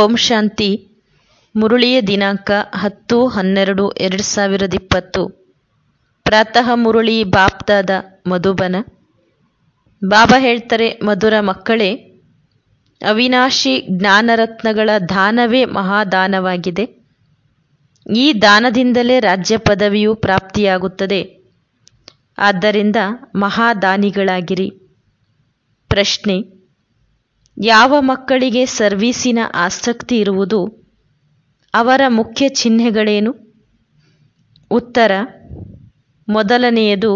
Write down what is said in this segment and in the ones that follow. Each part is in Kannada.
ಓಂ ಶಾಂತಿ ಮುರುಳಿಯ ದಿನಾಂಕ ಹತ್ತು ಹನ್ನೆರಡು ಎರಡು ಸಾವಿರದ ಇಪ್ಪತ್ತು ಪ್ರಾತಃ ಮುರುಳಿ ಬಾಪ್ದಾದ ಮಧುಬನ ಬಾಬಾ ಹೇಳ್ತಾರೆ ಮಧುರ ಮಕ್ಕಳೇ ಅವಿನಾಶಿ ಜ್ಞಾನರತ್ನಗಳ ದಾನವೇ ಮಹಾದಾನವಾಗಿದೆ ಈ ದಾನದಿಂದಲೇ ರಾಜ್ಯ ಪದವಿಯು ಪ್ರಾಪ್ತಿಯಾಗುತ್ತದೆ ಆದ್ದರಿಂದ ಮಹಾದಾನಿಗಳಾಗಿರಿ ಪ್ರಶ್ನೆ ಯಾವ ಮಕ್ಕಳಿಗೆ ಸರ್ವೀಸಿನ ಆಸಕ್ತಿ ಇರುವುದು ಅವರ ಮುಖ್ಯ ಚಿಹ್ನೆಗಳೇನು ಉತ್ತರ ಮೊದಲನೆಯದು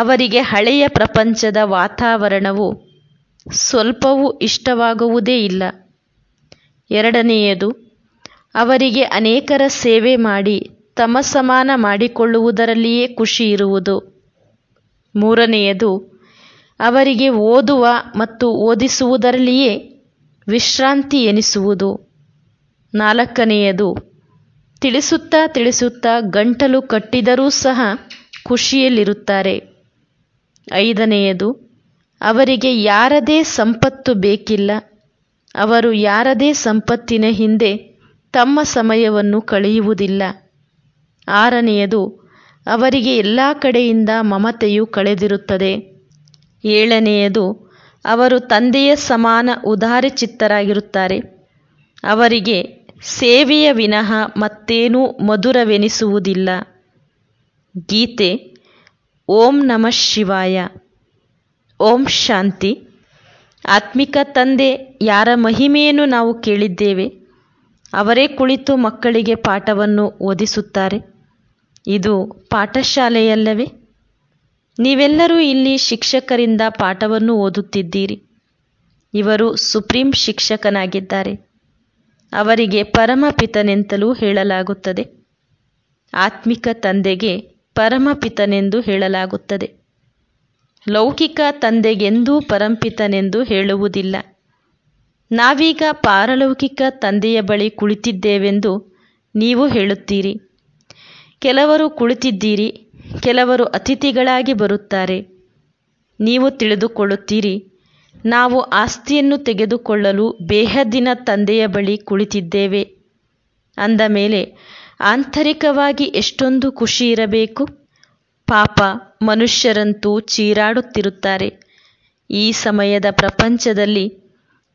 ಅವರಿಗೆ ಹಳೆಯ ಪ್ರಪಂಚದ ವಾತಾವರಣವು ಸ್ವಲ್ಪವೂ ಇಷ್ಟವಾಗುವುದೇ ಇಲ್ಲ ಎರಡನೆಯದು ಅವರಿಗೆ ಅನೇಕರ ಸೇವೆ ಮಾಡಿ ತಮಸಮಾನ ಮಾಡಿಕೊಳ್ಳುವುದರಲ್ಲಿಯೇ ಖುಷಿ ಇರುವುದು ಮೂರನೆಯದು ಅವರಿಗೆ ಓದುವ ಮತ್ತು ಓದಿಸುವುದರಲ್ಲಿಯೇ ವಿಶ್ರಾಂತಿ ಎನಿಸುವುದು ನಾಲ್ಕನೆಯದು ತಿಳಿಸುತ್ತಾ ತಿಳಿಸುತ್ತಾ ಗಂಟಲು ಕಟ್ಟಿದರೂ ಸಹ ಖುಷಿಯಲ್ಲಿರುತ್ತಾರೆ ಐದನೆಯದು ಅವರಿಗೆ ಯಾರದೇ ಸಂಪತ್ತು ಬೇಕಿಲ್ಲ ಅವರು ಯಾರದೇ ಸಂಪತ್ತಿನ ಹಿಂದೆ ತಮ್ಮ ಸಮಯವನ್ನು ಕಳೆಯುವುದಿಲ್ಲ ಆರನೆಯದು ಅವರಿಗೆ ಎಲ್ಲ ಕಡೆಯಿಂದ ಮಮತೆಯು ಕಳೆದಿರುತ್ತದೆ ಏಳನೆಯದು ಅವರು ತಂದೆಯ ಸಮಾನ ಚಿತ್ತರಾಗಿರುತ್ತಾರೆ ಅವರಿಗೆ ಸೇವೆಯ ವಿನಃ ಮತ್ತೇನೂ ಮಧುರವೆನಿಸುವುದಿಲ್ಲ ಗೀತೆ ಓಂ ನಮಃ ಶಿವಾಯ ಓಂ ಶಾಂತಿ ಆತ್ಮಿಕ ತಂದೆ ಯಾರ ಮಹಿಮೆಯನ್ನು ನಾವು ಕೇಳಿದ್ದೇವೆ ಅವರೇ ಕುಳಿತು ಮಕ್ಕಳಿಗೆ ಪಾಠವನ್ನು ಓದಿಸುತ್ತಾರೆ ಇದು ಪಾಠಶಾಲೆಯಲ್ಲವೇ ನೀವೆಲ್ಲರೂ ಇಲ್ಲಿ ಶಿಕ್ಷಕರಿಂದ ಪಾಠವನ್ನು ಓದುತ್ತಿದ್ದೀರಿ ಇವರು ಸುಪ್ರೀಂ ಶಿಕ್ಷಕನಾಗಿದ್ದಾರೆ ಅವರಿಗೆ ಪರಮಪಿತನೆಂತಲೂ ಹೇಳಲಾಗುತ್ತದೆ ಆತ್ಮಿಕ ತಂದೆಗೆ ಪರಮಪಿತನೆಂದು ಹೇಳಲಾಗುತ್ತದೆ ಲೌಕಿಕ ತಂದೆಗೆಂದೂ ಪರಂಪಿತನೆಂದು ಹೇಳುವುದಿಲ್ಲ ನಾವೀಗ ಪಾರಲೌಕಿಕ ತಂದೆಯ ಬಳಿ ಕುಳಿತಿದ್ದೇವೆಂದು ನೀವು ಹೇಳುತ್ತೀರಿ ಕೆಲವರು ಕುಳಿತಿದ್ದೀರಿ ಕೆಲವರು ಅತಿಥಿಗಳಾಗಿ ಬರುತ್ತಾರೆ ನೀವು ತಿಳಿದುಕೊಳ್ಳುತ್ತೀರಿ ನಾವು ಆಸ್ತಿಯನ್ನು ತೆಗೆದುಕೊಳ್ಳಲು ಬೇಹದಿನ ತಂದೆಯ ಬಳಿ ಕುಳಿತಿದ್ದೇವೆ ಅಂದ ಮೇಲೆ ಆಂತರಿಕವಾಗಿ ಎಷ್ಟೊಂದು ಖುಷಿ ಇರಬೇಕು ಪಾಪ ಮನುಷ್ಯರಂತೂ ಚೀರಾಡುತ್ತಿರುತ್ತಾರೆ ಈ ಸಮಯದ ಪ್ರಪಂಚದಲ್ಲಿ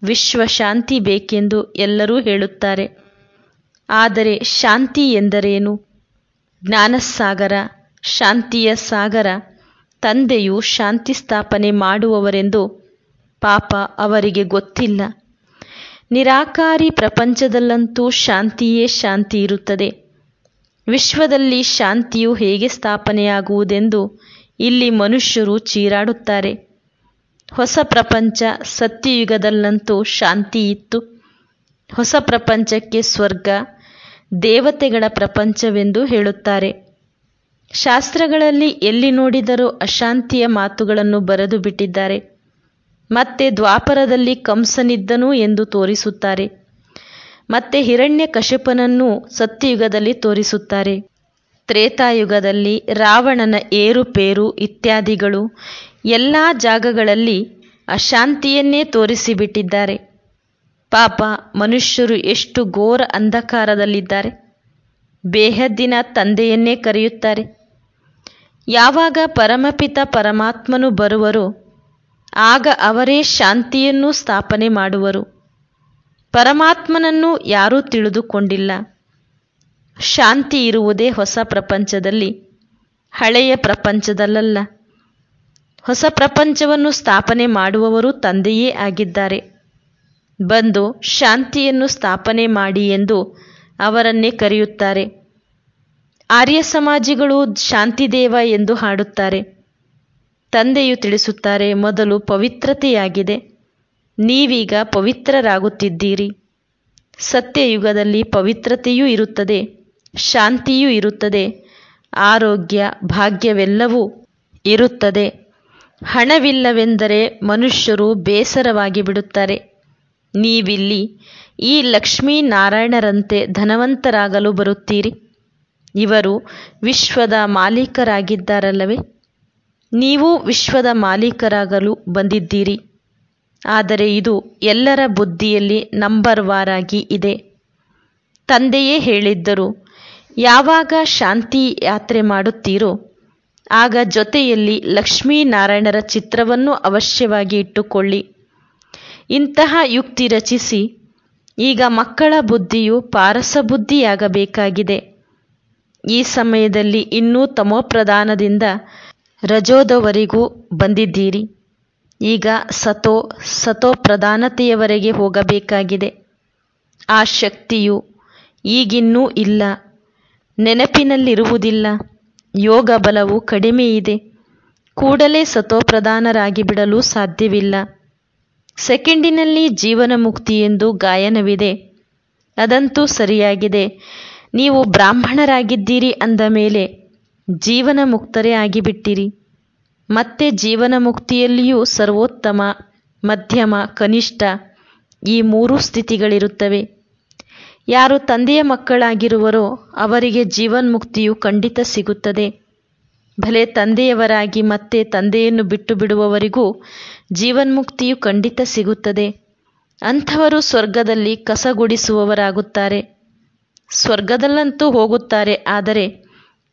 ವಿಶ್ವ ಶಾಂತಿ ಬೇಕೆಂದು ಎಲ್ಲರೂ ಹೇಳುತ್ತಾರೆ ಆದರೆ ಶಾಂತಿ ಎಂದರೇನು ಜ್ಞಾನಸಾಗರ ಶಾಂತಿಯ ಸಾಗರ ತಂದೆಯು ಶಾಂತಿ ಸ್ಥಾಪನೆ ಮಾಡುವವರೆಂದು ಪಾಪ ಅವರಿಗೆ ಗೊತ್ತಿಲ್ಲ ನಿರಾಕಾರಿ ಪ್ರಪಂಚದಲ್ಲಂತೂ ಶಾಂತಿಯೇ ಶಾಂತಿ ಇರುತ್ತದೆ ವಿಶ್ವದಲ್ಲಿ ಶಾಂತಿಯು ಹೇಗೆ ಸ್ಥಾಪನೆಯಾಗುವುದೆಂದು ಇಲ್ಲಿ ಮನುಷ್ಯರು ಚೀರಾಡುತ್ತಾರೆ ಹೊಸ ಪ್ರಪಂಚ ಸತ್ಯಯುಗದಲ್ಲಂತೂ ಶಾಂತಿ ಇತ್ತು ಹೊಸ ಪ್ರಪಂಚಕ್ಕೆ ಸ್ವರ್ಗ ದೇವತೆಗಳ ಪ್ರಪಂಚವೆಂದು ಹೇಳುತ್ತಾರೆ ಶಾಸ್ತ್ರಗಳಲ್ಲಿ ಎಲ್ಲಿ ನೋಡಿದರೂ ಅಶಾಂತಿಯ ಮಾತುಗಳನ್ನು ಬರೆದು ಬಿಟ್ಟಿದ್ದಾರೆ ಮತ್ತೆ ದ್ವಾಪರದಲ್ಲಿ ಕಂಸನಿದ್ದನು ಎಂದು ತೋರಿಸುತ್ತಾರೆ ಮತ್ತೆ ಹಿರಣ್ಯ ಕಶ್ಯಪನನ್ನು ಸತ್ಯಯುಗದಲ್ಲಿ ತೋರಿಸುತ್ತಾರೆ ತ್ರೇತಾಯುಗದಲ್ಲಿ ರಾವಣನ ಏರುಪೇರು ಇತ್ಯಾದಿಗಳು ಎಲ್ಲ ಜಾಗಗಳಲ್ಲಿ ಅಶಾಂತಿಯನ್ನೇ ತೋರಿಸಿಬಿಟ್ಟಿದ್ದಾರೆ ಪಾಪ ಮನುಷ್ಯರು ಎಷ್ಟು ಘೋರ ಅಂಧಕಾರದಲ್ಲಿದ್ದಾರೆ ಬೇಹದ್ದಿನ ತಂದೆಯನ್ನೇ ಕರೆಯುತ್ತಾರೆ ಯಾವಾಗ ಪರಮಪಿತ ಪರಮಾತ್ಮನು ಬರುವರು ಆಗ ಅವರೇ ಶಾಂತಿಯನ್ನು ಸ್ಥಾಪನೆ ಮಾಡುವರು ಪರಮಾತ್ಮನನ್ನು ಯಾರೂ ತಿಳಿದುಕೊಂಡಿಲ್ಲ ಶಾಂತಿ ಇರುವುದೇ ಹೊಸ ಪ್ರಪಂಚದಲ್ಲಿ ಹಳೆಯ ಪ್ರಪಂಚದಲ್ಲ ಹೊಸ ಪ್ರಪಂಚವನ್ನು ಸ್ಥಾಪನೆ ಮಾಡುವವರು ತಂದೆಯೇ ಆಗಿದ್ದಾರೆ ಬಂದು ಶಾಂತಿಯನ್ನು ಸ್ಥಾಪನೆ ಮಾಡಿ ಎಂದು ಅವರನ್ನೇ ಕರೆಯುತ್ತಾರೆ ಆರ್ಯ ಸಮಾಜಿಗಳು ಶಾಂತಿದೇವ ಎಂದು ಹಾಡುತ್ತಾರೆ ತಂದೆಯು ತಿಳಿಸುತ್ತಾರೆ ಮೊದಲು ಪವಿತ್ರತೆಯಾಗಿದೆ ನೀವೀಗ ಪವಿತ್ರರಾಗುತ್ತಿದ್ದೀರಿ ಸತ್ಯಯುಗದಲ್ಲಿ ಪವಿತ್ರತೆಯೂ ಇರುತ್ತದೆ ಶಾಂತಿಯೂ ಇರುತ್ತದೆ ಆರೋಗ್ಯ ಭಾಗ್ಯವೆಲ್ಲವೂ ಇರುತ್ತದೆ ಹಣವಿಲ್ಲವೆಂದರೆ ಮನುಷ್ಯರು ಬೇಸರವಾಗಿ ಬಿಡುತ್ತಾರೆ ನೀವಿಲ್ಲಿ ಈ ಲಕ್ಷ್ಮೀನಾರಾಯಣರಂತೆ ಧನವಂತರಾಗಲು ಬರುತ್ತೀರಿ ಇವರು ವಿಶ್ವದ ಮಾಲೀಕರಾಗಿದ್ದಾರಲ್ಲವೇ ನೀವು ವಿಶ್ವದ ಮಾಲೀಕರಾಗಲು ಬಂದಿದ್ದೀರಿ ಆದರೆ ಇದು ಎಲ್ಲರ ಬುದ್ಧಿಯಲ್ಲಿ ನಂಬರ್ ವಾರಾಗಿ ಇದೆ ತಂದೆಯೇ ಹೇಳಿದ್ದರು ಯಾವಾಗ ಶಾಂತಿ ಯಾತ್ರೆ ಮಾಡುತ್ತೀರೋ ಆಗ ಜೊತೆಯಲ್ಲಿ ಲಕ್ಷ್ಮೀನಾರಾಯಣರ ಚಿತ್ರವನ್ನು ಅವಶ್ಯವಾಗಿ ಇಟ್ಟುಕೊಳ್ಳಿ ಇಂತಹ ಯುಕ್ತಿ ರಚಿಸಿ ಈಗ ಮಕ್ಕಳ ಬುದ್ಧಿಯು ಪಾರಸ ಬುದ್ಧಿಯಾಗಬೇಕಾಗಿದೆ ಈ ಸಮಯದಲ್ಲಿ ಇನ್ನೂ ತಮೋಪ್ರಧಾನದಿಂದ ರಜೋದವರೆಗೂ ಬಂದಿದ್ದೀರಿ ಈಗ ಸತೋ ಸತೋ ಪ್ರಧಾನತೆಯವರೆಗೆ ಹೋಗಬೇಕಾಗಿದೆ ಆ ಶಕ್ತಿಯು ಈಗಿನ್ನೂ ಇಲ್ಲ ನೆನಪಿನಲ್ಲಿರುವುದಿಲ್ಲ ಯೋಗ ಬಲವು ಇದೆ ಕೂಡಲೇ ಬಿಡಲು ಸಾಧ್ಯವಿಲ್ಲ ಸೆಕೆಂಡಿನಲ್ಲಿ ಜೀವನ ಮುಕ್ತಿ ಎಂದು ಗಾಯನವಿದೆ ಅದಂತೂ ಸರಿಯಾಗಿದೆ ನೀವು ಬ್ರಾಹ್ಮಣರಾಗಿದ್ದೀರಿ ಅಂದ ಮೇಲೆ ಜೀವನ ಮುಕ್ತರೇ ಆಗಿಬಿಟ್ಟಿರಿ ಮತ್ತೆ ಜೀವನ ಮುಕ್ತಿಯಲ್ಲಿಯೂ ಸರ್ವೋತ್ತಮ ಮಧ್ಯಮ ಕನಿಷ್ಠ ಈ ಮೂರೂ ಸ್ಥಿತಿಗಳಿರುತ್ತವೆ ಯಾರು ತಂದೆಯ ಮಕ್ಕಳಾಗಿರುವರೋ ಅವರಿಗೆ ಜೀವನ್ಮುಕ್ತಿಯು ಖಂಡಿತ ಸಿಗುತ್ತದೆ ಭಲೆ ತಂದೆಯವರಾಗಿ ಮತ್ತೆ ತಂದೆಯನ್ನು ಬಿಟ್ಟು ಬಿಡುವವರಿಗೂ ಜೀವನ್ಮುಕ್ತಿಯು ಖಂಡಿತ ಸಿಗುತ್ತದೆ ಅಂಥವರು ಸ್ವರ್ಗದಲ್ಲಿ ಕಸಗುಡಿಸುವವರಾಗುತ್ತಾರೆ ಸ್ವರ್ಗದಲ್ಲಂತೂ ಹೋಗುತ್ತಾರೆ ಆದರೆ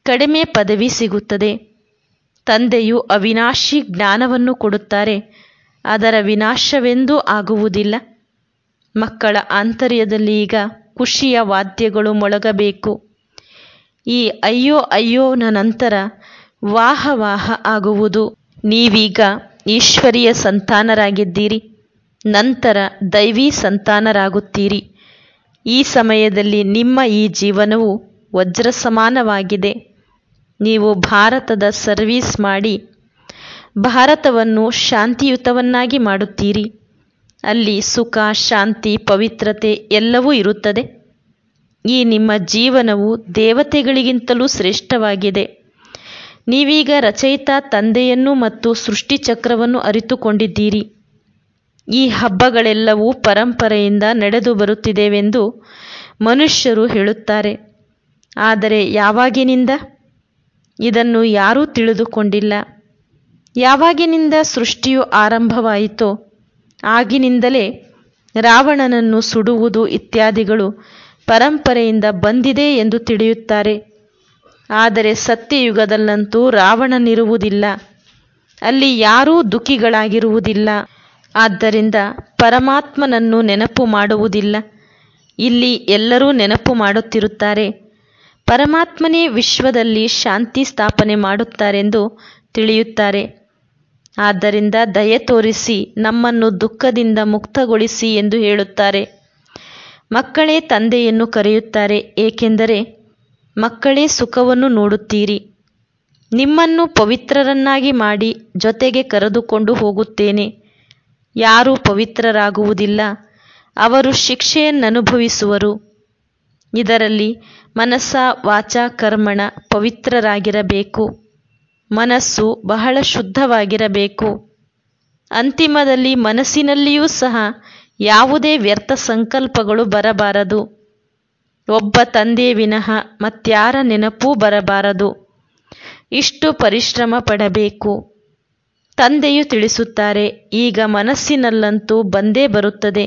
ಕಡಿಮೆ ಪದವಿ ಸಿಗುತ್ತದೆ ತಂದೆಯು ಅವಿನಾಶಿ ಜ್ಞಾನವನ್ನು ಕೊಡುತ್ತಾರೆ ಅದರ ವಿನಾಶವೆಂದೂ ಆಗುವುದಿಲ್ಲ ಮಕ್ಕಳ ಆಂತರ್ಯದಲ್ಲಿ ಈಗ ಖುಷಿಯ ವಾದ್ಯಗಳು ಮೊಳಗಬೇಕು ಈ ಅಯ್ಯೋ ಅಯ್ಯೋನ ನಂತರ ವಾಹ ವಾಹ ಆಗುವುದು ನೀವೀಗ ಈಶ್ವರಿಯ ಸಂತಾನರಾಗಿದ್ದೀರಿ ನಂತರ ದೈವಿ ಸಂತಾನರಾಗುತ್ತೀರಿ ಈ ಸಮಯದಲ್ಲಿ ನಿಮ್ಮ ಈ ಜೀವನವು ವಜ್ರ ಸಮಾನವಾಗಿದೆ ನೀವು ಭಾರತದ ಸರ್ವೀಸ್ ಮಾಡಿ ಭಾರತವನ್ನು ಶಾಂತಿಯುತವನ್ನಾಗಿ ಮಾಡುತ್ತೀರಿ ಅಲ್ಲಿ ಸುಖ ಶಾಂತಿ ಪವಿತ್ರತೆ ಎಲ್ಲವೂ ಇರುತ್ತದೆ ಈ ನಿಮ್ಮ ಜೀವನವು ದೇವತೆಗಳಿಗಿಂತಲೂ ಶ್ರೇಷ್ಠವಾಗಿದೆ ನೀವೀಗ ರಚಯಿತ ತಂದೆಯನ್ನು ಮತ್ತು ಸೃಷ್ಟಿಚಕ್ರವನ್ನು ಅರಿತುಕೊಂಡಿದ್ದೀರಿ ಈ ಹಬ್ಬಗಳೆಲ್ಲವೂ ಪರಂಪರೆಯಿಂದ ನಡೆದು ಬರುತ್ತಿದೆವೆಂದು ಮನುಷ್ಯರು ಹೇಳುತ್ತಾರೆ ಆದರೆ ಯಾವಾಗಿನಿಂದ ಇದನ್ನು ಯಾರೂ ತಿಳಿದುಕೊಂಡಿಲ್ಲ ಯಾವಾಗಿನಿಂದ ಸೃಷ್ಟಿಯು ಆರಂಭವಾಯಿತೋ ಆಗಿನಿಂದಲೇ ರಾವಣನನ್ನು ಸುಡುವುದು ಇತ್ಯಾದಿಗಳು ಪರಂಪರೆಯಿಂದ ಬಂದಿದೆ ಎಂದು ತಿಳಿಯುತ್ತಾರೆ ಆದರೆ ಸತ್ಯಯುಗದಲ್ಲಂತೂ ರಾವಣನಿರುವುದಿಲ್ಲ ಅಲ್ಲಿ ಯಾರೂ ದುಃಖಿಗಳಾಗಿರುವುದಿಲ್ಲ ಆದ್ದರಿಂದ ಪರಮಾತ್ಮನನ್ನು ನೆನಪು ಮಾಡುವುದಿಲ್ಲ ಇಲ್ಲಿ ಎಲ್ಲರೂ ನೆನಪು ಮಾಡುತ್ತಿರುತ್ತಾರೆ ಪರಮಾತ್ಮನೇ ವಿಶ್ವದಲ್ಲಿ ಶಾಂತಿ ಸ್ಥಾಪನೆ ಮಾಡುತ್ತಾರೆಂದು ತಿಳಿಯುತ್ತಾರೆ ಆದ್ದರಿಂದ ದಯೆ ತೋರಿಸಿ ನಮ್ಮನ್ನು ದುಃಖದಿಂದ ಮುಕ್ತಗೊಳಿಸಿ ಎಂದು ಹೇಳುತ್ತಾರೆ ಮಕ್ಕಳೇ ತಂದೆಯನ್ನು ಕರೆಯುತ್ತಾರೆ ಏಕೆಂದರೆ ಮಕ್ಕಳೇ ಸುಖವನ್ನು ನೋಡುತ್ತೀರಿ ನಿಮ್ಮನ್ನು ಪವಿತ್ರರನ್ನಾಗಿ ಮಾಡಿ ಜೊತೆಗೆ ಕರೆದುಕೊಂಡು ಹೋಗುತ್ತೇನೆ ಯಾರೂ ಪವಿತ್ರರಾಗುವುದಿಲ್ಲ ಅವರು ಶಿಕ್ಷೆಯನ್ನನುಭವಿಸುವರು ಇದರಲ್ಲಿ ಮನಸ್ಸ ವಾಚ ಕರ್ಮಣ ಪವಿತ್ರರಾಗಿರಬೇಕು ಮನಸ್ಸು ಬಹಳ ಶುದ್ಧವಾಗಿರಬೇಕು ಅಂತಿಮದಲ್ಲಿ ಮನಸ್ಸಿನಲ್ಲಿಯೂ ಸಹ ಯಾವುದೇ ವ್ಯರ್ಥ ಸಂಕಲ್ಪಗಳು ಬರಬಾರದು ಒಬ್ಬ ತಂದೆ ವಿನಃ ಮತ್ಯಾರ ನೆನಪೂ ಬರಬಾರದು ಇಷ್ಟು ಪರಿಶ್ರಮ ಪಡಬೇಕು ತಂದೆಯು ತಿಳಿಸುತ್ತಾರೆ ಈಗ ಮನಸ್ಸಿನಲ್ಲಂತೂ ಬಂದೇ ಬರುತ್ತದೆ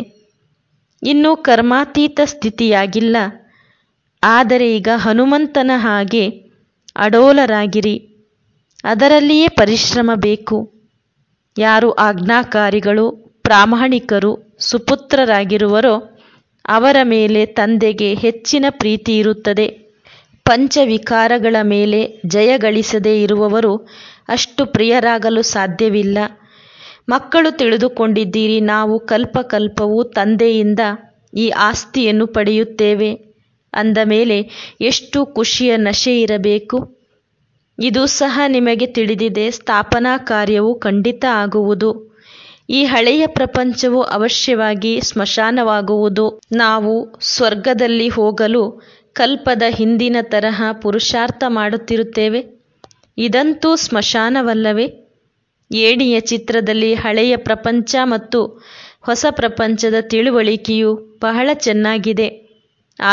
ಇನ್ನೂ ಕರ್ಮಾತೀತ ಸ್ಥಿತಿಯಾಗಿಲ್ಲ ಆದರೆ ಈಗ ಹನುಮಂತನ ಹಾಗೆ ಅಡೋಲರಾಗಿರಿ ಅದರಲ್ಲಿಯೇ ಪರಿಶ್ರಮ ಬೇಕು ಯಾರು ಆಜ್ಞಾಕಾರಿಗಳು ಪ್ರಾಮಾಣಿಕರು ಸುಪುತ್ರರಾಗಿರುವರೋ ಅವರ ಮೇಲೆ ತಂದೆಗೆ ಹೆಚ್ಚಿನ ಪ್ರೀತಿ ಇರುತ್ತದೆ ಪಂಚವಿಕಾರಗಳ ಮೇಲೆ ಜಯಗಳಿಸದೇ ಇರುವವರು ಅಷ್ಟು ಪ್ರಿಯರಾಗಲು ಸಾಧ್ಯವಿಲ್ಲ ಮಕ್ಕಳು ತಿಳಿದುಕೊಂಡಿದ್ದೀರಿ ನಾವು ಕಲ್ಪ ತಂದೆಯಿಂದ ಈ ಆಸ್ತಿಯನ್ನು ಪಡೆಯುತ್ತೇವೆ ಅಂದ ಮೇಲೆ ಎಷ್ಟು ಖುಷಿಯ ನಶೆ ಇರಬೇಕು ಇದು ಸಹ ನಿಮಗೆ ತಿಳಿದಿದೆ ಸ್ಥಾಪನಾ ಕಾರ್ಯವು ಖಂಡಿತ ಆಗುವುದು ಈ ಹಳೆಯ ಪ್ರಪಂಚವು ಅವಶ್ಯವಾಗಿ ಸ್ಮಶಾನವಾಗುವುದು ನಾವು ಸ್ವರ್ಗದಲ್ಲಿ ಹೋಗಲು ಕಲ್ಪದ ಹಿಂದಿನ ತರಹ ಪುರುಷಾರ್ಥ ಮಾಡುತ್ತಿರುತ್ತೇವೆ ಇದಂತೂ ಸ್ಮಶಾನವಲ್ಲವೇ ಏಣಿಯ ಚಿತ್ರದಲ್ಲಿ ಹಳೆಯ ಪ್ರಪಂಚ ಮತ್ತು ಹೊಸ ಪ್ರಪಂಚದ ತಿಳುವಳಿಕೆಯು ಬಹಳ ಚೆನ್ನಾಗಿದೆ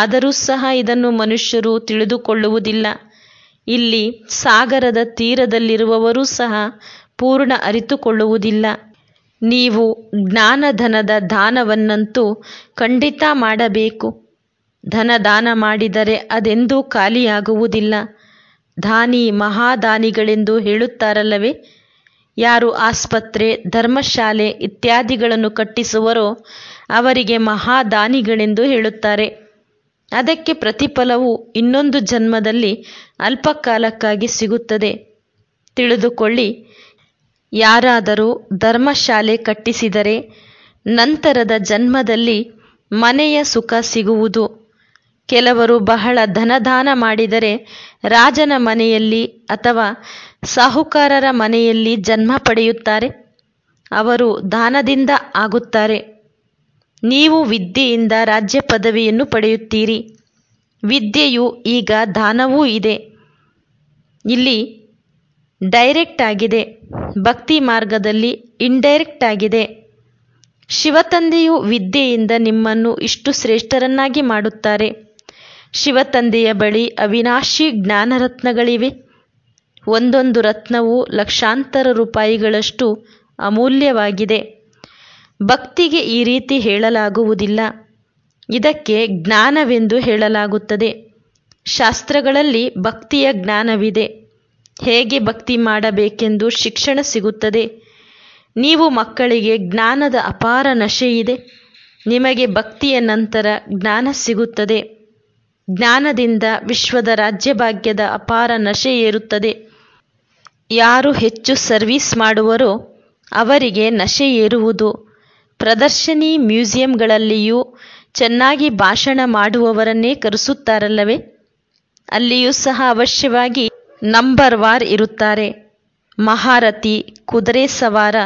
ಆದರೂ ಸಹ ಇದನ್ನು ಮನುಷ್ಯರು ತಿಳಿದುಕೊಳ್ಳುವುದಿಲ್ಲ ಇಲ್ಲಿ ಸಾಗರದ ತೀರದಲ್ಲಿರುವವರೂ ಸಹ ಪೂರ್ಣ ಅರಿತುಕೊಳ್ಳುವುದಿಲ್ಲ ನೀವು ಜ್ಞಾನಧನದ ದಾನವನ್ನಂತೂ ಖಂಡಿತ ಮಾಡಬೇಕು ಧನದಾನ ಮಾಡಿದರೆ ಅದೆಂದೂ ಖಾಲಿಯಾಗುವುದಿಲ್ಲ ದಾನಿ ಮಹಾದಾನಿಗಳೆಂದು ಹೇಳುತ್ತಾರಲ್ಲವೇ ಯಾರು ಆಸ್ಪತ್ರೆ ಧರ್ಮಶಾಲೆ ಇತ್ಯಾದಿಗಳನ್ನು ಕಟ್ಟಿಸುವರೋ ಅವರಿಗೆ ಮಹಾದಾನಿಗಳೆಂದು ಹೇಳುತ್ತಾರೆ ಅದಕ್ಕೆ ಪ್ರತಿಫಲವು ಇನ್ನೊಂದು ಜನ್ಮದಲ್ಲಿ ಅಲ್ಪಕಾಲಕ್ಕಾಗಿ ಸಿಗುತ್ತದೆ ತಿಳಿದುಕೊಳ್ಳಿ ಯಾರಾದರೂ ಧರ್ಮಶಾಲೆ ಕಟ್ಟಿಸಿದರೆ ನಂತರದ ಜನ್ಮದಲ್ಲಿ ಮನೆಯ ಸುಖ ಸಿಗುವುದು ಕೆಲವರು ಬಹಳ ಧನದಾನ ಮಾಡಿದರೆ ರಾಜನ ಮನೆಯಲ್ಲಿ ಅಥವಾ ಸಾಹುಕಾರರ ಮನೆಯಲ್ಲಿ ಜನ್ಮ ಪಡೆಯುತ್ತಾರೆ ಅವರು ದಾನದಿಂದ ಆಗುತ್ತಾರೆ ನೀವು ವಿದ್ಯೆಯಿಂದ ರಾಜ್ಯ ಪದವಿಯನ್ನು ಪಡೆಯುತ್ತೀರಿ ವಿದ್ಯೆಯು ಈಗ ದಾನವೂ ಇದೆ ಇಲ್ಲಿ ಡೈರೆಕ್ಟ್ ಆಗಿದೆ ಭಕ್ತಿ ಮಾರ್ಗದಲ್ಲಿ ಇಂಡೈರೆಕ್ಟ್ ಆಗಿದೆ ಶಿವತಂದೆಯು ವಿದ್ಯೆಯಿಂದ ನಿಮ್ಮನ್ನು ಇಷ್ಟು ಶ್ರೇಷ್ಠರನ್ನಾಗಿ ಮಾಡುತ್ತಾರೆ ಶಿವತಂದೆಯ ಬಳಿ ಅವಿನಾಶಿ ಜ್ಞಾನರತ್ನಗಳಿವೆ ಒಂದೊಂದು ರತ್ನವು ಲಕ್ಷಾಂತರ ರೂಪಾಯಿಗಳಷ್ಟು ಅಮೂಲ್ಯವಾಗಿದೆ ಭಕ್ತಿಗೆ ಈ ರೀತಿ ಹೇಳಲಾಗುವುದಿಲ್ಲ ಇದಕ್ಕೆ ಜ್ಞಾನವೆಂದು ಹೇಳಲಾಗುತ್ತದೆ ಶಾಸ್ತ್ರಗಳಲ್ಲಿ ಭಕ್ತಿಯ ಜ್ಞಾನವಿದೆ ಹೇಗೆ ಭಕ್ತಿ ಮಾಡಬೇಕೆಂದು ಶಿಕ್ಷಣ ಸಿಗುತ್ತದೆ ನೀವು ಮಕ್ಕಳಿಗೆ ಜ್ಞಾನದ ಅಪಾರ ನಶೆಯಿದೆ ನಿಮಗೆ ಭಕ್ತಿಯ ನಂತರ ಜ್ಞಾನ ಸಿಗುತ್ತದೆ ಜ್ಞಾನದಿಂದ ವಿಶ್ವದ ರಾಜ್ಯಭಾಗ್ಯದ ಅಪಾರ ನಶೆ ಏರುತ್ತದೆ ಯಾರು ಹೆಚ್ಚು ಸರ್ವೀಸ್ ಮಾಡುವರೋ ಅವರಿಗೆ ನಶೆ ಏರುವುದು ಪ್ರದರ್ಶಿನಿ ಮ್ಯೂಸಿಯಂಗಳಲ್ಲಿಯೂ ಚೆನ್ನಾಗಿ ಭಾಷಣ ಮಾಡುವವರನ್ನೇ ಕರೆಸುತ್ತಾರಲ್ಲವೇ ಅಲ್ಲಿಯೂ ಸಹ ಅವಶ್ಯವಾಗಿ ನಂಬರ್ ವಾರ್ ಇರುತ್ತಾರೆ ಮಹಾರಥಿ ಕುದುರೆ ಸವಾರ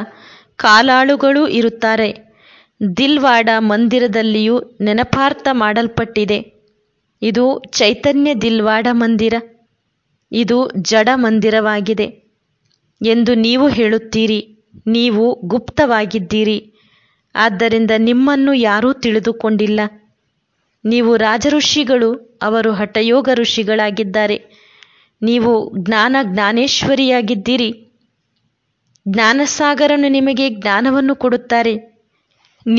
ಕಾಲಾಳುಗಳೂ ಇರುತ್ತಾರೆ ದಿಲ್ವಾಡ ಮಂದಿರದಲ್ಲಿಯೂ ನೆನಪಾರ್ಥ ಮಾಡಲ್ಪಟ್ಟಿದೆ ಇದು ಚೈತನ್ಯ ದಿಲ್ವಾಡ ಮಂದಿರ ಇದು ಜಡ ಮಂದಿರವಾಗಿದೆ ಎಂದು ನೀವು ಹೇಳುತ್ತೀರಿ ನೀವು ಗುಪ್ತವಾಗಿದ್ದೀರಿ ಆದ್ದರಿಂದ ನಿಮ್ಮನ್ನು ಯಾರೂ ತಿಳಿದುಕೊಂಡಿಲ್ಲ ನೀವು ರಾಜಋಷಿಗಳು ಅವರು ಹಠಯೋಗ ಋಷಿಗಳಾಗಿದ್ದಾರೆ ನೀವು ಜ್ಞಾನ ಜ್ಞಾನೇಶ್ವರಿಯಾಗಿದ್ದೀರಿ ಜ್ಞಾನಸಾಗರನು ನಿಮಗೆ ಜ್ಞಾನವನ್ನು ಕೊಡುತ್ತಾರೆ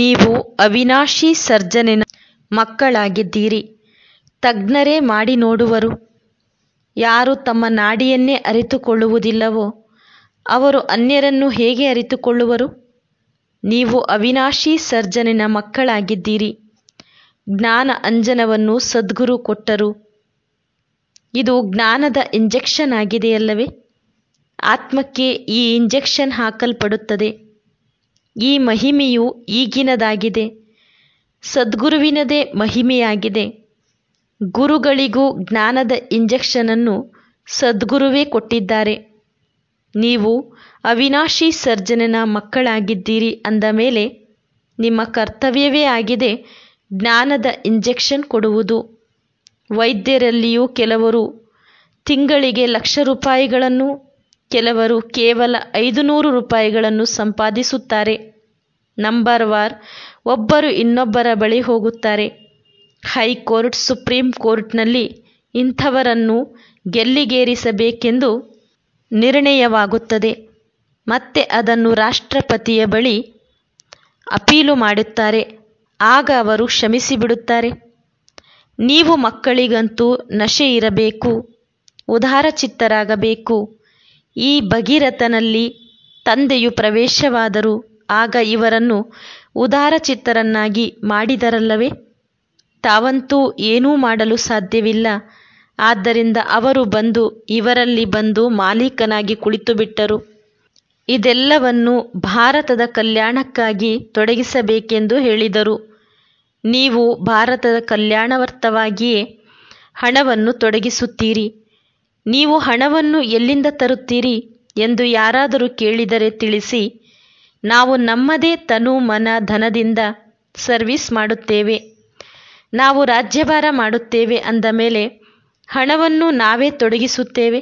ನೀವು ಅವಿನಾಶಿ ಸರ್ಜನೆನ ಮಕ್ಕಳಾಗಿದ್ದೀರಿ ತಜ್ಞರೇ ಮಾಡಿ ನೋಡುವರು ಯಾರು ತಮ್ಮ ನಾಡಿಯನ್ನೇ ಅರಿತುಕೊಳ್ಳುವುದಿಲ್ಲವೋ ಅವರು ಅನ್ಯರನ್ನು ಹೇಗೆ ಅರಿತುಕೊಳ್ಳುವರು ನೀವು ಅವಿನಾಶಿ ಸರ್ಜನಿನ ಮಕ್ಕಳಾಗಿದ್ದೀರಿ ಜ್ಞಾನ ಅಂಜನವನ್ನು ಸದ್ಗುರು ಕೊಟ್ಟರು ಇದು ಜ್ಞಾನದ ಇಂಜೆಕ್ಷನ್ ಆಗಿದೆಯಲ್ಲವೇ ಆತ್ಮಕ್ಕೆ ಈ ಇಂಜೆಕ್ಷನ್ ಹಾಕಲ್ಪಡುತ್ತದೆ ಈ ಮಹಿಮೆಯು ಈಗಿನದಾಗಿದೆ ಸದ್ಗುರುವಿನದೇ ಮಹಿಮೆಯಾಗಿದೆ ಗುರುಗಳಿಗೂ ಜ್ಞಾನದ ಇಂಜೆಕ್ಷನನ್ನು ಸದ್ಗುರುವೇ ಕೊಟ್ಟಿದ್ದಾರೆ ನೀವು ಅವಿನಾಶಿ ಸರ್ಜನನ ಮಕ್ಕಳಾಗಿದ್ದೀರಿ ಅಂದ ಮೇಲೆ ನಿಮ್ಮ ಕರ್ತವ್ಯವೇ ಆಗಿದೆ ಜ್ಞಾನದ ಇಂಜೆಕ್ಷನ್ ಕೊಡುವುದು ವೈದ್ಯರಲ್ಲಿಯೂ ಕೆಲವರು ತಿಂಗಳಿಗೆ ಲಕ್ಷ ರೂಪಾಯಿಗಳನ್ನು ಕೆಲವರು ಕೇವಲ ಐದು ನೂರು ರೂಪಾಯಿಗಳನ್ನು ಸಂಪಾದಿಸುತ್ತಾರೆ ನಂಬರ್ ವಾರ್ ಒಬ್ಬರು ಇನ್ನೊಬ್ಬರ ಬಳಿ ಹೋಗುತ್ತಾರೆ ಹೈಕೋರ್ಟ್ ಸುಪ್ರೀಂ ಕೋರ್ಟ್ನಲ್ಲಿ ಇಂಥವರನ್ನು ಗೆಲ್ಲಿಗೇರಿಸಬೇಕೆಂದು ನಿರ್ಣಯವಾಗುತ್ತದೆ ಮತ್ತೆ ಅದನ್ನು ರಾಷ್ಟ್ರಪತಿಯ ಬಳಿ ಅಪೀಲು ಮಾಡುತ್ತಾರೆ ಆಗ ಅವರು ಕ್ಷಮಿಸಿಬಿಡುತ್ತಾರೆ ನೀವು ಮಕ್ಕಳಿಗಂತೂ ನಶೆ ಇರಬೇಕು ಚಿತ್ತರಾಗಬೇಕು ಈ ಭಗೀರಥನಲ್ಲಿ ತಂದೆಯು ಪ್ರವೇಶವಾದರು ಆಗ ಇವರನ್ನು ಉದಾರಚಿತ್ತರನ್ನಾಗಿ ಮಾಡಿದರಲ್ಲವೇ ತಾವಂತೂ ಏನೂ ಮಾಡಲು ಸಾಧ್ಯವಿಲ್ಲ ಆದ್ದರಿಂದ ಅವರು ಬಂದು ಇವರಲ್ಲಿ ಬಂದು ಮಾಲೀಕನಾಗಿ ಕುಳಿತುಬಿಟ್ಟರು ಇದೆಲ್ಲವನ್ನು ಭಾರತದ ಕಲ್ಯಾಣಕ್ಕಾಗಿ ತೊಡಗಿಸಬೇಕೆಂದು ಹೇಳಿದರು ನೀವು ಭಾರತದ ಕಲ್ಯಾಣವರ್ಥವಾಗಿಯೇ ಹಣವನ್ನು ತೊಡಗಿಸುತ್ತೀರಿ ನೀವು ಹಣವನ್ನು ಎಲ್ಲಿಂದ ತರುತ್ತೀರಿ ಎಂದು ಯಾರಾದರೂ ಕೇಳಿದರೆ ತಿಳಿಸಿ ನಾವು ನಮ್ಮದೇ ತನು ಮನ ಧನದಿಂದ ಸರ್ವಿಸ್ ಮಾಡುತ್ತೇವೆ ನಾವು ರಾಜ್ಯಭಾರ ಮಾಡುತ್ತೇವೆ ಅಂದ ಮೇಲೆ ಹಣವನ್ನು ನಾವೇ ತೊಡಗಿಸುತ್ತೇವೆ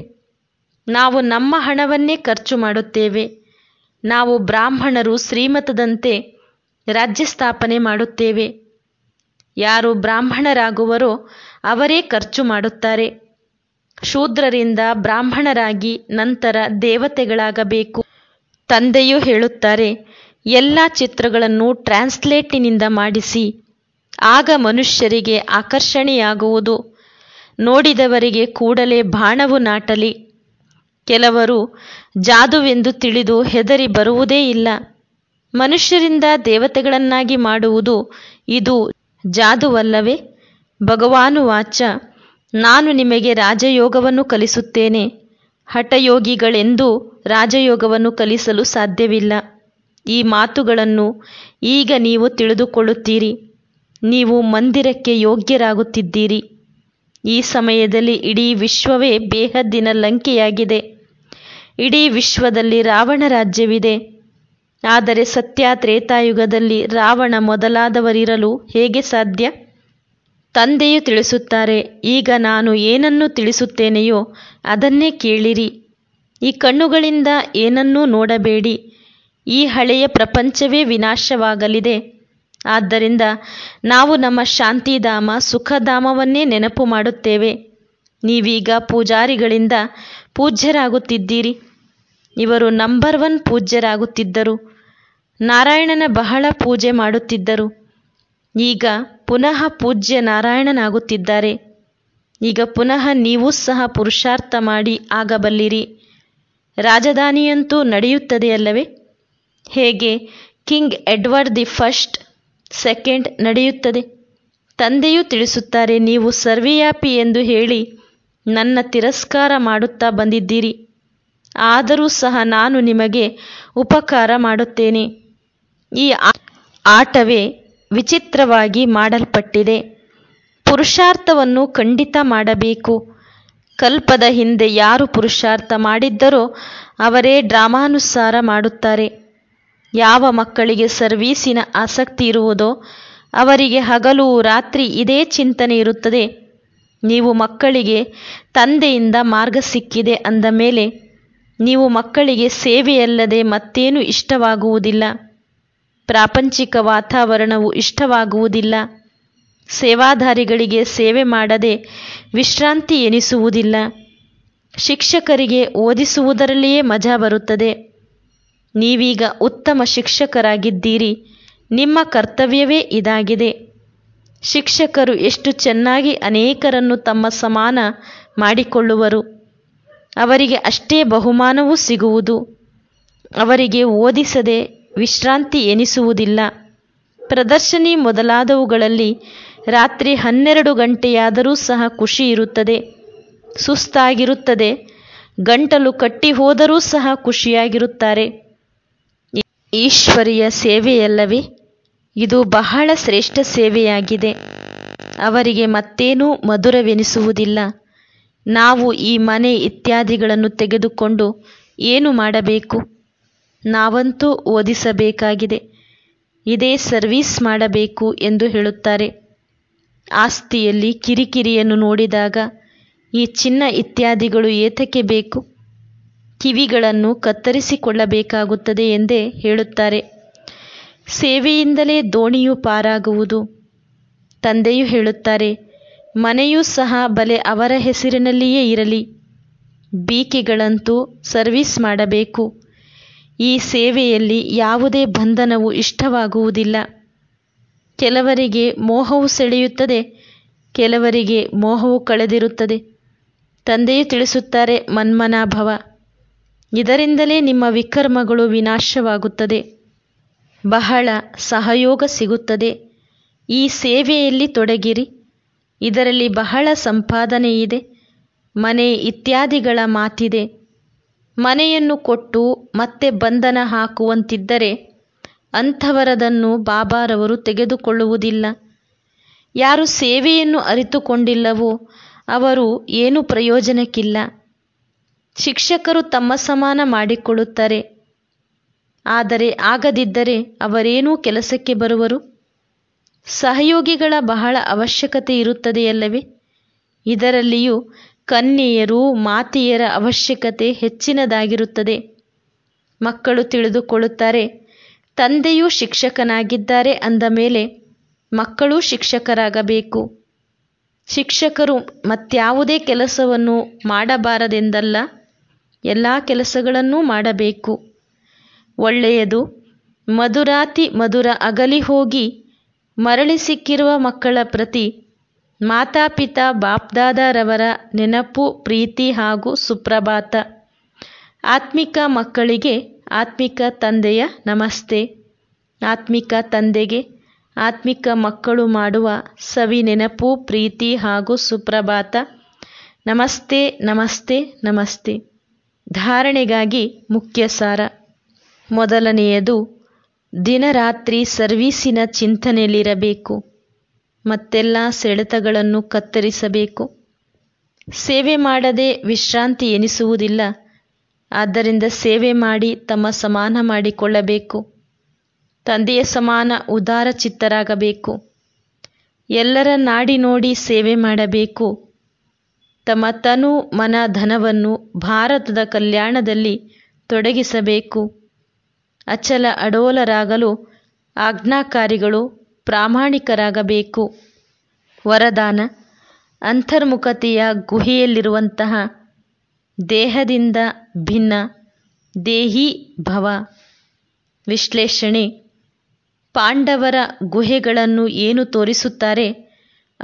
ನಾವು ನಮ್ಮ ಹಣವನ್ನೇ ಖರ್ಚು ಮಾಡುತ್ತೇವೆ ನಾವು ಬ್ರಾಹ್ಮಣರು ಶ್ರೀಮತದಂತೆ ರಾಜ್ಯ ಸ್ಥಾಪನೆ ಮಾಡುತ್ತೇವೆ ಯಾರು ಬ್ರಾಹ್ಮಣರಾಗುವರೋ ಅವರೇ ಖರ್ಚು ಮಾಡುತ್ತಾರೆ ಶೂದ್ರರಿಂದ ಬ್ರಾಹ್ಮಣರಾಗಿ ನಂತರ ದೇವತೆಗಳಾಗಬೇಕು ತಂದೆಯು ಹೇಳುತ್ತಾರೆ ಎಲ್ಲ ಚಿತ್ರಗಳನ್ನು ಟ್ರಾನ್ಸ್ಲೇಟಿನಿಂದ ಮಾಡಿಸಿ ಆಗ ಮನುಷ್ಯರಿಗೆ ಆಕರ್ಷಣೆಯಾಗುವುದು ನೋಡಿದವರಿಗೆ ಕೂಡಲೇ ಬಾಣವು ನಾಟಲಿ ಕೆಲವರು ಜಾದುವೆಂದು ತಿಳಿದು ಹೆದರಿ ಬರುವುದೇ ಇಲ್ಲ ಮನುಷ್ಯರಿಂದ ದೇವತೆಗಳನ್ನಾಗಿ ಮಾಡುವುದು ಇದು ಜಾದುವಲ್ಲವೇ ಭಗವಾನು ವಾಚ ನಾನು ನಿಮಗೆ ರಾಜಯೋಗವನ್ನು ಕಲಿಸುತ್ತೇನೆ ಹಠಯೋಗಿಗಳೆಂದು ರಾಜಯೋಗವನ್ನು ಕಲಿಸಲು ಸಾಧ್ಯವಿಲ್ಲ ಈ ಮಾತುಗಳನ್ನು ಈಗ ನೀವು ತಿಳಿದುಕೊಳ್ಳುತ್ತೀರಿ ನೀವು ಮಂದಿರಕ್ಕೆ ಯೋಗ್ಯರಾಗುತ್ತಿದ್ದೀರಿ ಈ ಸಮಯದಲ್ಲಿ ಇಡೀ ವಿಶ್ವವೇ ಬೇಹದ್ದಿನ ಲಂಕೆಯಾಗಿದೆ ಇಡೀ ವಿಶ್ವದಲ್ಲಿ ರಾವಣ ರಾಜ್ಯವಿದೆ ಆದರೆ ಸತ್ಯ ತ್ರೇತಾಯುಗದಲ್ಲಿ ರಾವಣ ಮೊದಲಾದವರಿರಲು ಹೇಗೆ ಸಾಧ್ಯ ತಂದೆಯು ತಿಳಿಸುತ್ತಾರೆ ಈಗ ನಾನು ಏನನ್ನು ತಿಳಿಸುತ್ತೇನೆಯೋ ಅದನ್ನೇ ಕೇಳಿರಿ ಈ ಕಣ್ಣುಗಳಿಂದ ಏನನ್ನೂ ನೋಡಬೇಡಿ ಈ ಹಳೆಯ ಪ್ರಪಂಚವೇ ವಿನಾಶವಾಗಲಿದೆ ಆದ್ದರಿಂದ ನಾವು ನಮ್ಮ ಶಾಂತಿಧಾಮ ಸುಖಧಾಮವನ್ನೇ ನೆನಪು ಮಾಡುತ್ತೇವೆ ನೀವೀಗ ಪೂಜಾರಿಗಳಿಂದ ಪೂಜ್ಯರಾಗುತ್ತಿದ್ದೀರಿ ಇವರು ನಂಬರ್ ಒನ್ ಪೂಜ್ಯರಾಗುತ್ತಿದ್ದರು ನಾರಾಯಣನ ಬಹಳ ಪೂಜೆ ಮಾಡುತ್ತಿದ್ದರು ಈಗ ಪುನಃ ಪೂಜ್ಯ ನಾರಾಯಣನಾಗುತ್ತಿದ್ದಾರೆ ಈಗ ಪುನಃ ನೀವು ಸಹ ಪುರುಷಾರ್ಥ ಮಾಡಿ ಆಗಬಲ್ಲಿರಿ ರಾಜಧಾನಿಯಂತೂ ನಡೆಯುತ್ತದೆ ಹೇಗೆ king Edward the first second ನಡೆಯುತ್ತದೆ ತಂದೆಯು ತಿಳಿಸುತ್ತಾರೆ ನೀವು ಸರ್ವೆಯಾಪಿ ಎಂದು ಹೇಳಿ ನನ್ನ ತಿರಸ್ಕಾರ ಮಾಡುತ್ತಾ ಬಂದಿದ್ದೀರಿ ಆದರೂ ಸಹ ನಾನು ನಿಮಗೆ ಉಪಕಾರ ಮಾಡುತ್ತೇನೆ ಈ ಆಟವೇ ವಿಚಿತ್ರವಾಗಿ ಮಾಡಲ್ಪಟ್ಟಿದೆ ಪುರುಷಾರ್ಥವನ್ನು ಖಂಡಿತ ಮಾಡಬೇಕು ಕಲ್ಪದ ಹಿಂದೆ ಯಾರು ಪುರುಷಾರ್ಥ ಮಾಡಿದ್ದರೋ ಅವರೇ ಡ್ರಾಮಾನುಸಾರ ಮಾಡುತ್ತಾರೆ ಯಾವ ಮಕ್ಕಳಿಗೆ ಸರ್ವೀಸಿನ ಆಸಕ್ತಿ ಇರುವುದೋ ಅವರಿಗೆ ಹಗಲು ರಾತ್ರಿ ಇದೇ ಚಿಂತನೆ ಇರುತ್ತದೆ ನೀವು ಮಕ್ಕಳಿಗೆ ತಂದೆಯಿಂದ ಮಾರ್ಗ ಸಿಕ್ಕಿದೆ ಅಂದ ಮೇಲೆ ನೀವು ಮಕ್ಕಳಿಗೆ ಸೇವೆಯಲ್ಲದೆ ಮತ್ತೇನು ಇಷ್ಟವಾಗುವುದಿಲ್ಲ ಪ್ರಾಪಂಚಿಕ ವಾತಾವರಣವು ಇಷ್ಟವಾಗುವುದಿಲ್ಲ ಸೇವಾಧಾರಿಗಳಿಗೆ ಸೇವೆ ಮಾಡದೆ ವಿಶ್ರಾಂತಿ ಎನಿಸುವುದಿಲ್ಲ ಶಿಕ್ಷಕರಿಗೆ ಓದಿಸುವುದರಲ್ಲಿಯೇ ಮಜಾ ಬರುತ್ತದೆ ನೀವೀಗ ಉತ್ತಮ ಶಿಕ್ಷಕರಾಗಿದ್ದೀರಿ ನಿಮ್ಮ ಕರ್ತವ್ಯವೇ ಇದಾಗಿದೆ ಶಿಕ್ಷಕರು ಎಷ್ಟು ಚೆನ್ನಾಗಿ ಅನೇಕರನ್ನು ತಮ್ಮ ಸಮಾನ ಮಾಡಿಕೊಳ್ಳುವರು ಅವರಿಗೆ ಅಷ್ಟೇ ಬಹುಮಾನವೂ ಸಿಗುವುದು ಅವರಿಗೆ ಓದಿಸದೆ ವಿಶ್ರಾಂತಿ ಎನಿಸುವುದಿಲ್ಲ ಪ್ರದರ್ಶನಿ ಮೊದಲಾದವುಗಳಲ್ಲಿ ರಾತ್ರಿ ಹನ್ನೆರಡು ಗಂಟೆಯಾದರೂ ಸಹ ಖುಷಿ ಇರುತ್ತದೆ ಸುಸ್ತಾಗಿರುತ್ತದೆ ಗಂಟಲು ಕಟ್ಟಿ ಹೋದರೂ ಸಹ ಖುಷಿಯಾಗಿರುತ್ತಾರೆ ಈಶ್ವರಿಯ ಸೇವೆಯಲ್ಲವೇ ಇದು ಬಹಳ ಶ್ರೇಷ್ಠ ಸೇವೆಯಾಗಿದೆ ಅವರಿಗೆ ಮತ್ತೇನೂ ಮಧುರವೆನಿಸುವುದಿಲ್ಲ ನಾವು ಈ ಮನೆ ಇತ್ಯಾದಿಗಳನ್ನು ತೆಗೆದುಕೊಂಡು ಏನು ಮಾಡಬೇಕು ನಾವಂತೂ ಓದಿಸಬೇಕಾಗಿದೆ ಇದೇ ಸರ್ವೀಸ್ ಮಾಡಬೇಕು ಎಂದು ಹೇಳುತ್ತಾರೆ ಆಸ್ತಿಯಲ್ಲಿ ಕಿರಿಕಿರಿಯನ್ನು ನೋಡಿದಾಗ ಈ ಚಿನ್ನ ಇತ್ಯಾದಿಗಳು ಏತಕ್ಕೆ ಬೇಕು ಕಿವಿಗಳನ್ನು ಕತ್ತರಿಸಿಕೊಳ್ಳಬೇಕಾಗುತ್ತದೆ ಎಂದೇ ಹೇಳುತ್ತಾರೆ ಸೇವೆಯಿಂದಲೇ ದೋಣಿಯು ಪಾರಾಗುವುದು ತಂದೆಯು ಹೇಳುತ್ತಾರೆ ಮನೆಯೂ ಸಹ ಬಲೆ ಅವರ ಹೆಸರಿನಲ್ಲಿಯೇ ಇರಲಿ ಬೀಕೆಗಳಂತೂ ಸರ್ವಿಸ್ ಮಾಡಬೇಕು ಈ ಸೇವೆಯಲ್ಲಿ ಯಾವುದೇ ಬಂಧನವು ಇಷ್ಟವಾಗುವುದಿಲ್ಲ ಕೆಲವರಿಗೆ ಮೋಹವು ಸೆಳೆಯುತ್ತದೆ ಕೆಲವರಿಗೆ ಮೋಹವು ಕಳೆದಿರುತ್ತದೆ ತಂದೆಯು ತಿಳಿಸುತ್ತಾರೆ ಮನ್ಮನಾಭವ ಇದರಿಂದಲೇ ನಿಮ್ಮ ವಿಕರ್ಮಗಳು ವಿನಾಶವಾಗುತ್ತದೆ ಬಹಳ ಸಹಯೋಗ ಸಿಗುತ್ತದೆ ಈ ಸೇವೆಯಲ್ಲಿ ತೊಡಗಿರಿ ಇದರಲ್ಲಿ ಬಹಳ ಸಂಪಾದನೆ ಇದೆ ಮನೆ ಇತ್ಯಾದಿಗಳ ಮಾತಿದೆ ಮನೆಯನ್ನು ಕೊಟ್ಟು ಮತ್ತೆ ಬಂಧನ ಹಾಕುವಂತಿದ್ದರೆ ಅಂಥವರದನ್ನು ಬಾಬಾರವರು ತೆಗೆದುಕೊಳ್ಳುವುದಿಲ್ಲ ಯಾರು ಸೇವೆಯನ್ನು ಅರಿತುಕೊಂಡಿಲ್ಲವೋ ಅವರು ಏನೂ ಪ್ರಯೋಜನಕ್ಕಿಲ್ಲ ಶಿಕ್ಷಕರು ತಮ್ಮ ಸಮಾನ ಮಾಡಿಕೊಳ್ಳುತ್ತಾರೆ ಆದರೆ ಆಗದಿದ್ದರೆ ಅವರೇನೂ ಕೆಲಸಕ್ಕೆ ಬರುವರು ಸಹಯೋಗಿಗಳ ಬಹಳ ಅವಶ್ಯಕತೆ ಇರುತ್ತದೆಯಲ್ಲವೇ ಇದರಲ್ಲಿಯೂ ಕನ್ಯೆಯರು ಮಾತಿಯರ ಅವಶ್ಯಕತೆ ಹೆಚ್ಚಿನದಾಗಿರುತ್ತದೆ ಮಕ್ಕಳು ತಿಳಿದುಕೊಳ್ಳುತ್ತಾರೆ ತಂದೆಯೂ ಶಿಕ್ಷಕನಾಗಿದ್ದಾರೆ ಅಂದ ಮೇಲೆ ಮಕ್ಕಳೂ ಶಿಕ್ಷಕರಾಗಬೇಕು ಶಿಕ್ಷಕರು ಮತ್ಯಾವುದೇ ಕೆಲಸವನ್ನು ಮಾಡಬಾರದೆಂದಲ್ಲ ಎಲ್ಲ ಕೆಲಸಗಳನ್ನೂ ಮಾಡಬೇಕು ಒಳ್ಳೆಯದು ಮಧುರಾತಿ ಮಧುರ ಅಗಲಿ ಹೋಗಿ ಮರಳಿ ಸಿಕ್ಕಿರುವ ಮಕ್ಕಳ ಪ್ರತಿ ಮಾತಾಪಿತಾ ಬಾಪ್ದಾದರವರ ನೆನಪು ಪ್ರೀತಿ ಹಾಗೂ ಸುಪ್ರಭಾತ ಆತ್ಮಿಕ ಮಕ್ಕಳಿಗೆ ಆತ್ಮಿಕ ತಂದೆಯ ನಮಸ್ತೆ ಆತ್ಮಿಕ ತಂದೆಗೆ ಆತ್ಮಿಕ ಮಕ್ಕಳು ಮಾಡುವ ಸವಿ ನೆನಪು ಪ್ರೀತಿ ಹಾಗೂ ಸುಪ್ರಭಾತ ನಮಸ್ತೆ ನಮಸ್ತೆ ನಮಸ್ತೆ ಧಾರಣೆಗಾಗಿ ಮುಖ್ಯ ಸಾರ ಮೊದಲನೆಯದು ದಿನರಾತ್ರಿ ಸರ್ವೀಸಿನ ಚಿಂತನೆಯಲ್ಲಿರಬೇಕು ಮತ್ತೆಲ್ಲ ಸೆಳೆತಗಳನ್ನು ಕತ್ತರಿಸಬೇಕು ಸೇವೆ ಮಾಡದೆ ವಿಶ್ರಾಂತಿ ಎನಿಸುವುದಿಲ್ಲ ಆದ್ದರಿಂದ ಸೇವೆ ಮಾಡಿ ತಮ್ಮ ಸಮಾನ ಮಾಡಿಕೊಳ್ಳಬೇಕು ತಂದೆಯ ಸಮಾನ ಉದಾರ ಚಿತ್ತರಾಗಬೇಕು ಎಲ್ಲರ ನಾಡಿ ನೋಡಿ ಸೇವೆ ಮಾಡಬೇಕು ತಮ್ಮ ತನು ಮನ ಧನವನ್ನು ಭಾರತದ ಕಲ್ಯಾಣದಲ್ಲಿ ತೊಡಗಿಸಬೇಕು ಅಚಲ ಅಡೋಲರಾಗಲು ಆಜ್ಞಾಕಾರಿಗಳು ಪ್ರಾಮಾಣಿಕರಾಗಬೇಕು ವರದಾನ ಅಂತರ್ಮುಖತೆಯ ಗುಹೆಯಲ್ಲಿರುವಂತಹ ದೇಹದಿಂದ ಭಿನ್ನ ದೇಹಿ ಭವ ವಿಶ್ಲೇಷಣೆ ಪಾಂಡವರ ಗುಹೆಗಳನ್ನು ಏನು ತೋರಿಸುತ್ತಾರೆ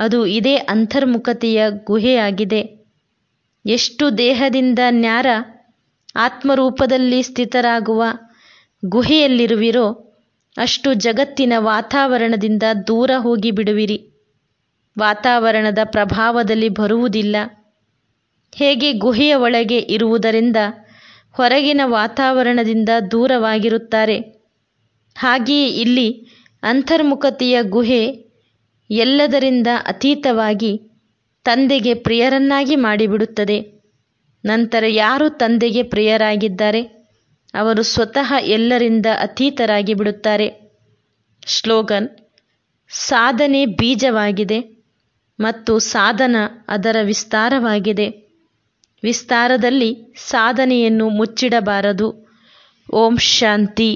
ಅದು ಇದೇ ಅಂತರ್ಮುಖತೆಯ ಗುಹೆಯಾಗಿದೆ ಎಷ್ಟು ದೇಹದಿಂದ ನ್ಯಾರ ಆತ್ಮರೂಪದಲ್ಲಿ ಸ್ಥಿತರಾಗುವ ಗುಹೆಯಲ್ಲಿರುವಿರೋ ಅಷ್ಟು ಜಗತ್ತಿನ ವಾತಾವರಣದಿಂದ ದೂರ ಹೋಗಿ ಬಿಡುವಿರಿ ವಾತಾವರಣದ ಪ್ರಭಾವದಲ್ಲಿ ಬರುವುದಿಲ್ಲ ಹೇಗೆ ಗುಹೆಯ ಒಳಗೆ ಇರುವುದರಿಂದ ಹೊರಗಿನ ವಾತಾವರಣದಿಂದ ದೂರವಾಗಿರುತ್ತಾರೆ ಹಾಗೆಯೇ ಇಲ್ಲಿ ಅಂತರ್ಮುಖತೆಯ ಗುಹೆ ಎಲ್ಲದರಿಂದ ಅತೀತವಾಗಿ ತಂದೆಗೆ ಪ್ರಿಯರನ್ನಾಗಿ ಮಾಡಿಬಿಡುತ್ತದೆ ನಂತರ ಯಾರು ತಂದೆಗೆ ಪ್ರಿಯರಾಗಿದ್ದಾರೆ ಅವರು ಸ್ವತಃ ಎಲ್ಲರಿಂದ ಅತೀತರಾಗಿ ಬಿಡುತ್ತಾರೆ ಸ್ಲೋಗನ್ ಸಾಧನೆ ಬೀಜವಾಗಿದೆ ಮತ್ತು ಸಾಧನ ಅದರ ವಿಸ್ತಾರವಾಗಿದೆ ವಿಸ್ತಾರದಲ್ಲಿ ಸಾಧನೆಯನ್ನು ಮುಚ್ಚಿಡಬಾರದು ಓಂ ಶಾಂತಿ